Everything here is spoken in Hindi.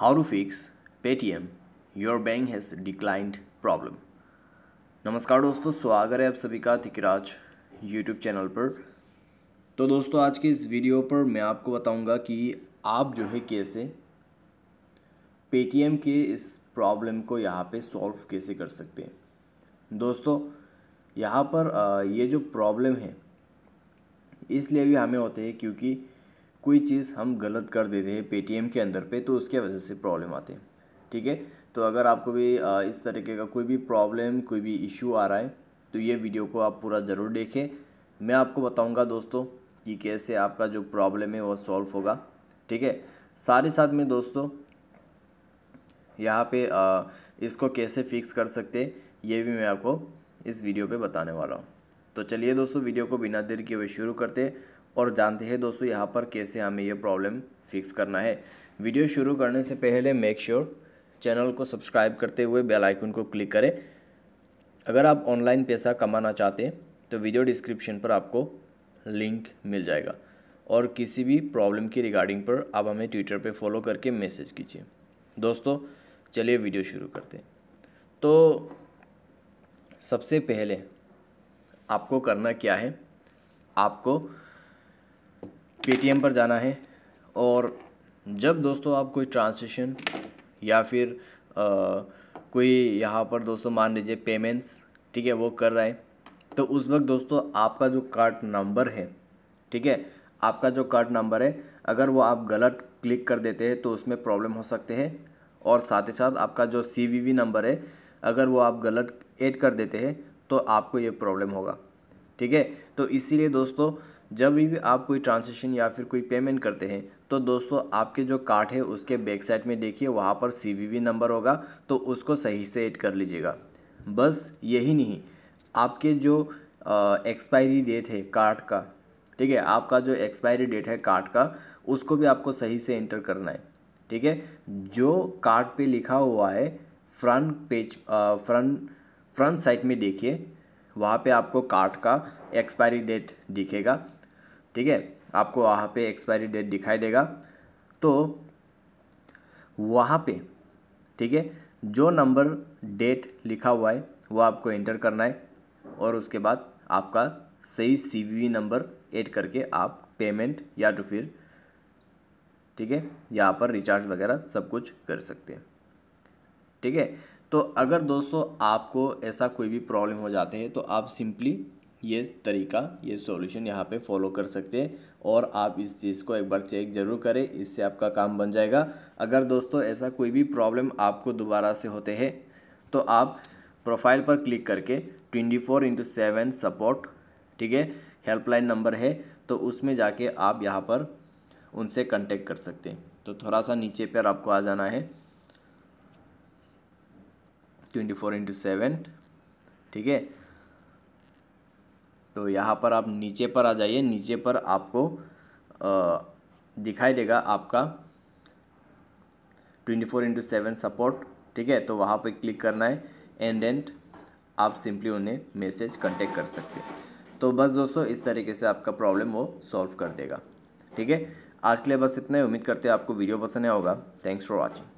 how to fix Paytm your bank has declined problem नमस्कार दोस्तों स्वागत है आप सभी का थिकराज यूट्यूब चैनल पर तो दोस्तों आज के इस वीडियो पर मैं आपको बताऊंगा कि आप जो है कैसे पेटीएम के इस प्रॉब्लम को यहाँ पे सॉल्व कैसे कर सकते हैं दोस्तों यहाँ पर ये जो प्रॉब्लम है इसलिए भी हमें होते हैं क्योंकि कोई चीज़ हम गलत कर देते हैं पेटीएम के अंदर पे तो उसके वजह से प्रॉब्लम आते हैं ठीक है तो अगर आपको भी इस तरीके का कोई भी प्रॉब्लम कोई भी इशू आ रहा है तो ये वीडियो को आप पूरा ज़रूर देखें मैं आपको बताऊँगा दोस्तों कि कैसे आपका जो प्रॉब्लम है वह सॉल्व होगा ठीक है साथ ही साथ में दोस्तों यहाँ पर इसको कैसे फिक्स कर सकते ये भी मैं आपको इस वीडियो पर बताने वाला हूँ तो चलिए दोस्तों वीडियो को बिना देर के वे शुरू करते और जानते हैं दोस्तों यहाँ पर कैसे हमें ये प्रॉब्लम फिक्स करना है वीडियो शुरू करने से पहले मेक श्योर sure चैनल को सब्सक्राइब करते हुए बेल आइकन को क्लिक करें अगर आप ऑनलाइन पैसा कमाना चाहते हैं तो वीडियो डिस्क्रिप्शन पर आपको लिंक मिल जाएगा और किसी भी प्रॉब्लम की रिगार्डिंग पर आप हमें ट्विटर पर फॉलो करके मैसेज कीजिए दोस्तों चलिए वीडियो शुरू करते तो सबसे पहले आपको करना क्या है आपको पेटीएम पर जाना है और जब दोस्तों आप कोई ट्रांसेशन या फिर आ, कोई यहाँ पर दोस्तों मान लीजिए पेमेंट्स ठीक है वो कर रहा है तो उस वक्त दोस्तों आपका जो कार्ड नंबर है ठीक है आपका जो कार्ड नंबर है अगर वो आप गलत क्लिक कर देते हैं तो उसमें प्रॉब्लम हो सकते हैं और साथ ही साथ आपका जो सी नंबर है अगर वो आप गलत ऐड कर देते हैं तो आपको ये प्रॉब्लम होगा ठीक है तो इसीलिए दोस्तों जब भी आप कोई ट्रांजेक्शन या फिर कोई पेमेंट करते हैं तो दोस्तों आपके जो कार्ड है उसके बैक साइड में देखिए वहाँ पर सी नंबर होगा तो उसको सही से एड कर लीजिएगा बस यही नहीं आपके जो एक्सपायरी डेट है कार्ड का ठीक है आपका जो एक्सपायरी डेट है कार्ड का उसको भी आपको सही से एंटर करना है ठीक है जो कार्ड पे लिखा हुआ है front page front front side में देखिए वहाँ पे आपको कार्ड का एक्सपायरी डेट दिखेगा ठीक है आपको वहाँ पे एक्सपायरी डेट दिखाई देगा तो वहाँ पे ठीक है जो नंबर डेट लिखा हुआ है वो आपको एंटर करना है और उसके बाद आपका सही सी नंबर ऐड करके आप पेमेंट या तो फिर ठीक है यहाँ पर रिचार्ज वगैरह सब कुछ कर सकते हैं ठीक है तो अगर दोस्तों आपको ऐसा कोई भी प्रॉब्लम हो जाते हैं तो आप सिंपली ये तरीका ये सॉल्यूशन यहाँ पे फॉलो कर सकते हैं और आप इस चीज़ को एक बार चेक ज़रूर करें इससे आपका काम बन जाएगा अगर दोस्तों ऐसा कोई भी प्रॉब्लम आपको दोबारा से होते हैं तो आप प्रोफाइल पर क्लिक करके twenty four into seven support ठीक है हेल्पलाइन नंबर है तो उसमें जाके आप यहाँ पर उनसे कंटेक्ट कर सकते हैं तो थोड़ा सा नीचे पर आपको आ जाना है ट्वेंटी फोर इंटू सेवन ठीक है तो यहाँ पर आप नीचे पर आ जाइए नीचे पर आपको दिखाई देगा आपका twenty four into seven support ठीक है तो वहाँ पर क्लिक करना है एंड एंड आप सिंपली उन्हें मैसेज कंटेक्ट कर सकते हैं तो बस दोस्तों इस तरीके से आपका प्रॉब्लम वो सॉल्व कर देगा ठीक है आज के लिए बस इतना ही उम्मीद करते हैं आपको वीडियो पसंद आया होगा थैंक्स फॉर वॉचिंग